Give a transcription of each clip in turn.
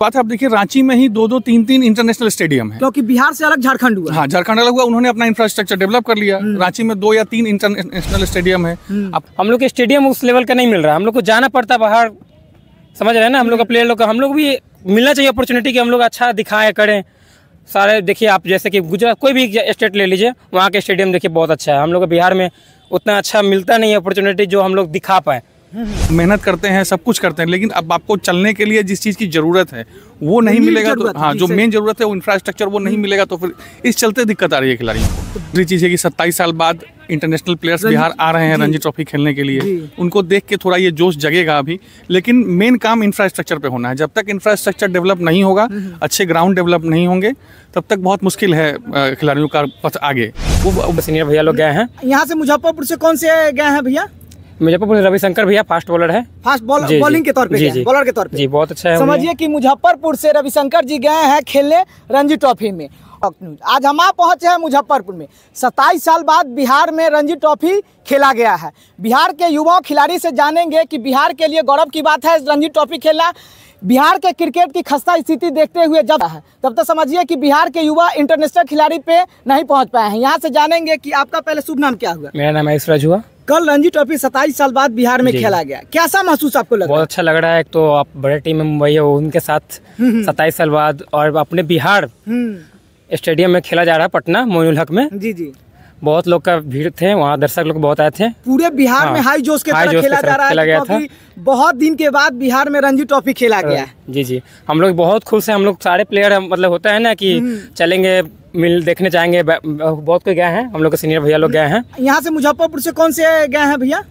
बात आप देखिए रांची में ही दो दो तीन तीन इंटरनेशनल स्टेडियम है क्योंकि बिहार से अलग झारखंड हुआ हाँ झारखंड अलग हुआ उन्होंने अपना इंफ्रास्ट्रक्चर डेवलप कर लिया हम्म। रांची में दो या तीन इंटरनेशनल स्टेडियम है अब हम लोग के स्टेडियम उस लेवल का नहीं मिल रहा हम लोग को जाना पड़ता बाहर समझ रहे हैं ना हम लोग का प्लेयर लोग का हम लोग भी मिलना चाहिए अपॉर्चुनिटी कि हम लोग अच्छा दिखाएं करें सारे देखिए आप जैसे कि गुजरात कोई भी स्टेट ले लीजिए वहाँ के स्टेडियम देखिए बहुत अच्छा है हम लोग बिहार में उतना अच्छा मिलता नहीं है अपॉर्चुनिटी जो हम लोग दिखा पाएँ मेहनत करते हैं सब कुछ करते हैं लेकिन अब आपको चलने के लिए जिस चीज़ की ज़रूरत है वो नहीं मिलेगा तो हाँ जो मेन ज़रूरत है वो इंफ्रास्ट्रक्चर वो नहीं hmm. मिलेगा तो फिर इस चलते दिक्कत आ रही है खिलाड़ियों को तो- दूसरी चीज़ है कि सत्ताईस साल बाद इंटरनेशनल प्लेयर्स बिहार आ रहे हैं रणजी ट्रॉफी खेलने के लिए उनको देख के थोड़ा ये जोश जगेगा अभी लेकिन मेन काम इंफ्रास्ट्रक्चर पे होना है जब तक इंफ्रास्ट्रक्चर डेवलप नहीं होगा hmm. अच्छे ग्राउंड डेवलप नहीं होंगे तब तक बहुत मुश्किल है खिलाड़ियों का पथ आगे वो सीनियर भैया लोग गए हैं यहाँ से मुजफ्फरपुर से कौन से गए हैं भैया मुजफ्फरपुर रविशंकर भैया फास्ट बॉलर है फास्ट बॉल बॉलिंग के तौर पे जी, जी, बॉलर के तौर पे जी बहुत अच्छा है समझिए कि मुजफ्फरपुर से रविशंकर जी गए हैं खेलने रणजी ट्रॉफी में आज हम पहुंचे हैं मुजफ्फरपुर में सत्ताईस साल बाद बिहार में रणजी ट्रॉफी खेला गया है बिहार के युवा खिलाड़ी से जानेंगे की बिहार के लिए गौरव की बात है रणजी ट्रॉफी खेलना बिहार के क्रिकेट की खस्ता स्थिति देखते हुए जब है तब तक समझिए कि बिहार के युवा इंटरनेशनल खिलाड़ी पे नहीं पहुंच पाए हैं यहाँ से जानेंगे कि आपका पहले शुभ नाम क्या हुआ मेरा नाम है ईश्वराज हुआ कल रणजी ट्रॉफी सताईस साल बाद बिहार में खेला गया कैसा महसूस आपको लगा बहुत अच्छा लग रहा है तो आप बड़े टीम में मुंबई है उनके साथ हम्म, हम्म। सताईस साल बाद और अपने बिहार हम्म। स्टेडियम में खेला जा रहा है पटना मोइनुल हक में जी जी बहुत लोग का भीड़ थे वहाँ दर्शक लोग बहुत आए थे पूरे बिहार हाँ, में हाई जोश के हाई जोश खेला जा रहा है गया था बहुत दिन के बाद बिहार में रणजी ट्रॉफी खेला गया हाँ, जी जी हम लोग बहुत खुश हैं हम लोग सारे प्लेयर मतलब होता है ना कि हम्म। चलेंगे मिल देखने जाएंगे बहुत कोई गए हैं हम लोग के सीनियर भैया लोग गए हैं यहाँ से मुजफ्फरपुर से कौन से गए हैं भैया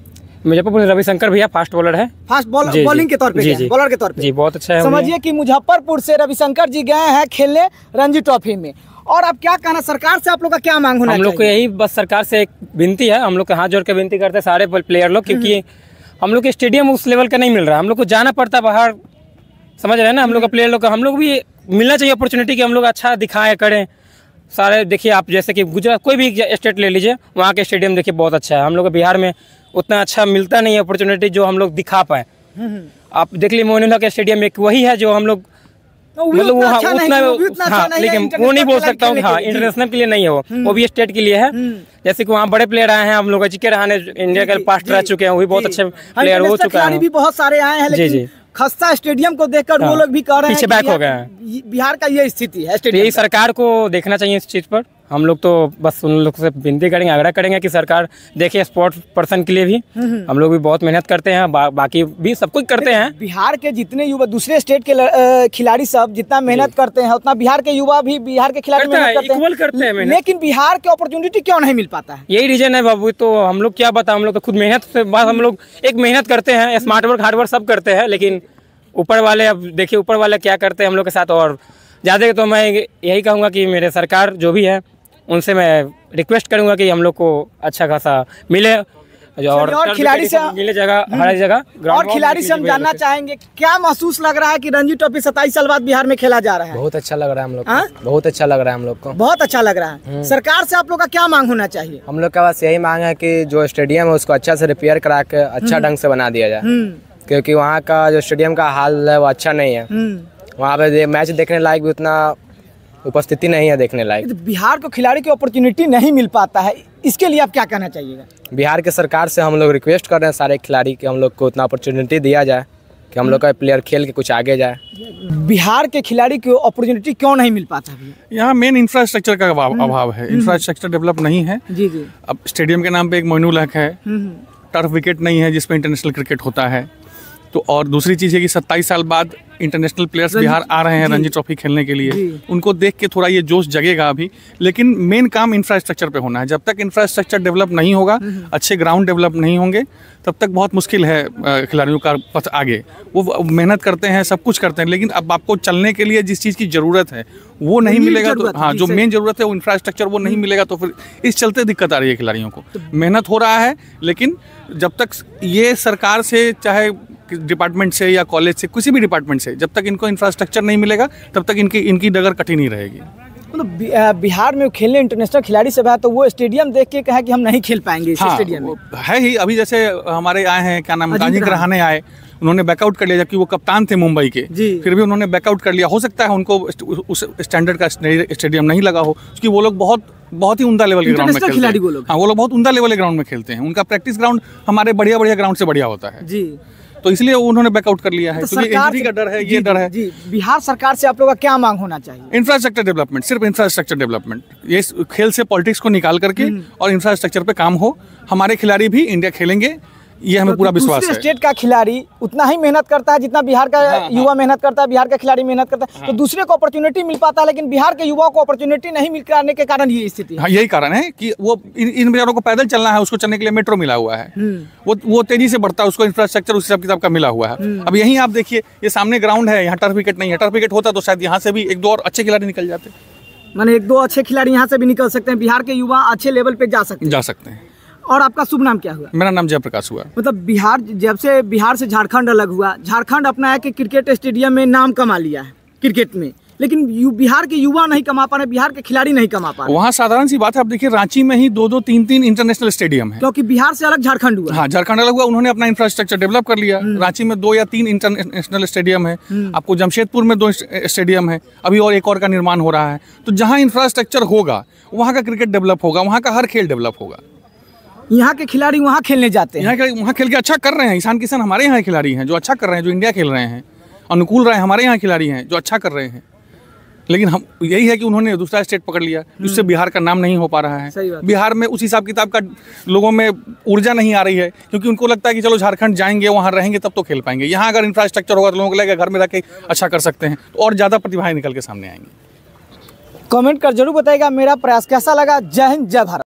मुजफ्फरपुर रविशंकर भैया फास्ट बॉलर है फास्ट बॉलर बॉलिंग के तौर पे जी, जी, बॉलर के तौर पे जी बहुत अच्छा है समझिए कि मुजफ्फरपुर से रविशंकर जी गए हैं खेलने रणजी ट्रॉफी में और आप क्या कहना सरकार से आप लोग का क्या मांग होना हम लोग को यही बस सरकार से एक विनती है हम लोग हाथ जोड़ के विनती करते हैं सारे प्लेयर लोग क्योंकि हम लोग के स्टेडियम उस लेवल का नहीं मिल रहा हम लोग को जाना पड़ता बाहर समझ रहे हैं ना हम लोग का प्लेयर लोग का हम लोग भी मिलना चाहिए अपॉर्चुनिटी कि हम लोग अच्छा दिखाएं करें सारे देखिए आप जैसे कि गुजरात कोई भी स्टेट ले लीजिए वहाँ के स्टेडियम देखिए बहुत अच्छा है हम लोग बिहार में उतना अच्छा मिलता नहीं है अपॉर्चुनिटी जो हम लोग दिखा पाए आप देख लीजिए मोहन के स्टेडियम एक वही है जो हम लोग मतलब वो हाँ अच्छा उतना हाँ अच्छा लेकिन वो नहीं बोल सकता हूँ हाँ इंटरनेशनल के लिए नहीं है वो वो भी स्टेट हम्म। के लिए है हम्म। जैसे कि वहाँ बड़े प्लेयर आए हैं हम लोग क्रिकेट रहने इंडिया के पास्ट रह चुके हैं वो भी बहुत अच्छे प्लेयर हाँ, हो चुके हैं भी बहुत सारे आए हैं जी जी खस्ता स्टेडियम को देखकर वो हाँ। लोग भी कह रहे हैं बैक हो गए बिहार का ये स्थिति है तो यही सरकार को देखना चाहिए इस चीज पर हम लोग तो बस उन लोग से विनती करेंगे आग्रह करेंगे कि सरकार देखिए स्पोर्ट्स पर्सन के लिए भी हम लोग भी बहुत मेहनत करते हैं बा, बाकी भी सब कुछ करते हैं बिहार के जितने युवा दूसरे स्टेट के खिलाड़ी सब जितना मेहनत करते हैं उतना बिहार के युवा भी बिहार के खिलाड़ी मेहनत करते हैं करते हैं लेकिन बिहार के अपॉर्चुनिटी क्यों नहीं मिल पाता है यही रीजन है बाबू तो हम लोग क्या बता हम लोग तो खुद मेहनत से बस हम लोग एक मेहनत करते हैं स्मार्ट वर्क हार्ड वर्क सब करते हैं लेकिन ऊपर वाले अब देखिए ऊपर वाले क्या करते हैं हम लोग के साथ और ज़्यादा तो मैं यही कहूँगा कि मेरे सरकार जो भी है उनसे मैं रिक्वेस्ट करूँगा कि हम लोग को अच्छा खासा मिले और, और हम्म, खिलाड़ी से मिले जगह हर जगह और खिलाड़ी से हम जानना चाहेंगे क्या महसूस लग रहा है कि रणजी ट्रॉफी सताईस साल बाद बिहार में खेला जा रहा है बहुत अच्छा लग रहा है हम लोग हाँ? बहुत अच्छा लग रहा है हम लोग को बहुत अच्छा लग रहा है हम्म। सरकार से आप लोग का क्या मांग होना चाहिए हम लोग का बस यही मांग है की जो स्टेडियम है उसको अच्छा से रिपेयर करा के अच्छा हम्म। ढंग से बना दिया जाए क्योंकि वहाँ का जो स्टेडियम का हाल है वो अच्छा नहीं है वहाँ पे मैच देखने लायक भी उतना उपस्थिति नहीं है देखने लायक तो बिहार को खिलाड़ी की अपॉर्चुनिटी नहीं मिल पाता है इसके लिए आप क्या कहना चाहिएगा बिहार के सरकार से हम लोग रिक्वेस्ट कर रहे हैं सारे खिलाड़ी के हम लोग को उतना अपॉर्चुनिटी दिया जाए कि हम लोग का प्लेयर खेल के कुछ आगे जाए बिहार के खिलाड़ी को अपॉर्चुनिटी क्यों नहीं मिल पाता यहाँ मेन इंफ्रास्ट्रक्चर का अभाव हम्म। है इंफ्रास्ट्रक्चर डेवलप नहीं है जी जी अब स्टेडियम के नाम पे एक मोनू लक है टर्फ हम्म, विकेट हम्म। नहीं है जिसमें इंटरनेशनल क्रिकेट होता है तो और दूसरी चीज़ है कि सत्ताईस साल बाद इंटरनेशनल प्लेयर्स बिहार आ रहे हैं रणजी ट्रॉफी खेलने के लिए उनको देख के थोड़ा ये जोश जगेगा अभी लेकिन मेन काम इंफ्रास्ट्रक्चर पे होना है जब तक इंफ्रास्ट्रक्चर डेवलप नहीं होगा हम्म, हम्म। अच्छे ग्राउंड डेवलप नहीं होंगे तब तक बहुत मुश्किल है खिलाड़ियों का पथ आगे वो मेहनत करते हैं सब कुछ करते हैं लेकिन अब आपको चलने के लिए जिस चीज़ की ज़रूरत है वो नहीं मिलेगा तो हाँ जो मेन ज़रूरत है वो इंफ्रास्ट्रक्चर वो नहीं हम्म। मिलेगा तो फिर इस चलते दिक्कत आ रही है खिलाड़ियों को तो- मेहनत हो रहा है लेकिन जब तक ये सरकार से चाहे डिपार्टमेंट से या कॉलेज से किसी भी डिपार्टमेंट से जब तक इनको इंफ्रास्ट्रक्चर नहीं मिलेगा तब तक इनकी इनकी डगर कठिन ही रहेगी मतलब बिहार में खेलने इंटरनेशनल खिलाड़ी सब है तो वो स्टेडियम देख के कहा कि हम नहीं खेल पाएंगे इस हाँ, स्टेडियम में है ही अभी जैसे हमारे आए हैं क्या नाम राजीव रहाने आए उन्होंने बैकआउट कर लिया जबकि वो कप्तान थे मुंबई के फिर भी उन्होंने बैकआउट कर लिया हो सकता है उनको उस स्टैंडर्ड का स्टेडियम नहीं लगा हो क्योंकि वो लोग बहुत बहुत ही उमदा लेवल के ग्राउंड में खेलते हैं हाँ, वो लोग बहुत उमदा लेवल के ग्राउंड में खेलते हैं उनका प्रैक्टिस ग्राउंड हमारे बढ़िया बढ़िया ग्राउंड से बढ़िया होता है जी तो इसलिए उन्होंने बैकआउट कर लिया है तो क्योंकि का डर है ये डर है जी बिहार सरकार से आप लोगों का क्या मांग होना चाहिए इंफ्रास्ट्रक्चर डेवलपमेंट सिर्फ इंफ्रास्ट्रक्चर डेवलपमेंट ये खेल से पॉलिटिक्स को निकाल करके हम्म। और इंफ्रास्ट्रक्चर पे काम हो हमारे खिलाड़ी भी इंडिया खेलेंगे ये हमें तो पूरा तो विश्वास है स्टेट का खिलाड़ी उतना ही मेहनत करता है जितना बिहार का हाँ, हाँ। युवा हाँ। मेहनत करता है बिहार का खिलाड़ी मेहनत करता है हाँ। तो दूसरे को अपॉर्चुनिटी मिल पाता है लेकिन बिहार के युवा को अपॉर्चुनिटी नहीं मिल पाने के कारण ये स्थिति हाँ यही कारण है कि वो इन बिहारों बेचारों को पैदल चलना है उसको चलने के लिए मेट्रो मिला हुआ है हम्म। वो वो तेजी से बढ़ता है उसको इंफ्रास्ट्रक्चर उस हिसाब किताब का मिला हुआ है हम्म। अब यही आप देखिए ये सामने ग्राउंड है यहाँ टर्फ विकेट नहीं है टर्फ विकेट होता तो शायद यहाँ से भी एक दो और अच्छे खिलाड़ी निकल जाते मैंने एक दो अच्छे खिलाड़ी यहाँ से भी निकल सकते हैं बिहार के युवा अच्छे लेवल पे जा सकते हैं जा सकते हैं और आपका शुभ नाम क्या हुआ मेरा नाम जयप्रकाश हुआ मतलब बिहार जब से बिहार से झारखंड अलग हुआ झारखंड अपना है कि क्रिकेट स्टेडियम में नाम कमा लिया है क्रिकेट में लेकिन यू, बिहार के युवा नहीं कमा पा रहे बिहार के खिलाड़ी नहीं कमा पा रहे वहाँ साधारण सी बात है आप देखिए रांची में ही दो दो तीन तीन इंटरनेशनल स्टेडियम है क्योंकि बिहार से अलग झारखंड हुआ हाँ झारखंड अलग हुआ उन्होंने अपना इंफ्रास्ट्रक्चर डेवलप कर लिया हम्म। रांची में दो या तीन इंटरनेशनल स्टेडियम है हम्म। आपको जमशेदपुर में दो स्टेडियम है अभी और एक और का निर्माण हो रहा है तो जहाँ इंफ्रास्ट्रक्चर होगा वहाँ का क्रिकेट डेवलप होगा वहाँ का हर खेल डेवलप होगा यहाँ के खिलाड़ी वहाँ खेलने जाते हैं यहाँ वहाँ खेल के अच्छा कर रहे हैं ईशान किशन हमारे यहाँ खिलाड़ी हैं जो अच्छा कर रहे हैं जो इंडिया खेल रहे हैं अनुकूल राय हमारे यहाँ खिलाड़ी हैं जो अच्छा कर रहे हैं लेकिन हम यही है कि उन्होंने दूसरा स्टेट पकड़ लिया हम्म। जिससे बिहार का नाम नहीं हो पा रहा है बिहार में उस हिसाब किताब का लोगों में ऊर्जा नहीं आ रही है क्योंकि उनको लगता है कि चलो झारखंड जाएंगे वहाँ रहेंगे तब तो खेल पाएंगे यहाँ अगर इंफ्रास्ट्रक्चर होगा तो लोगों को लगेगा घर में रह के अच्छा कर सकते हैं तो और ज़्यादा प्रतिभाएं निकल के सामने आएंगी कमेंट कर जरूर बताएगा मेरा प्रयास कैसा लगा जय हिंद जय भारत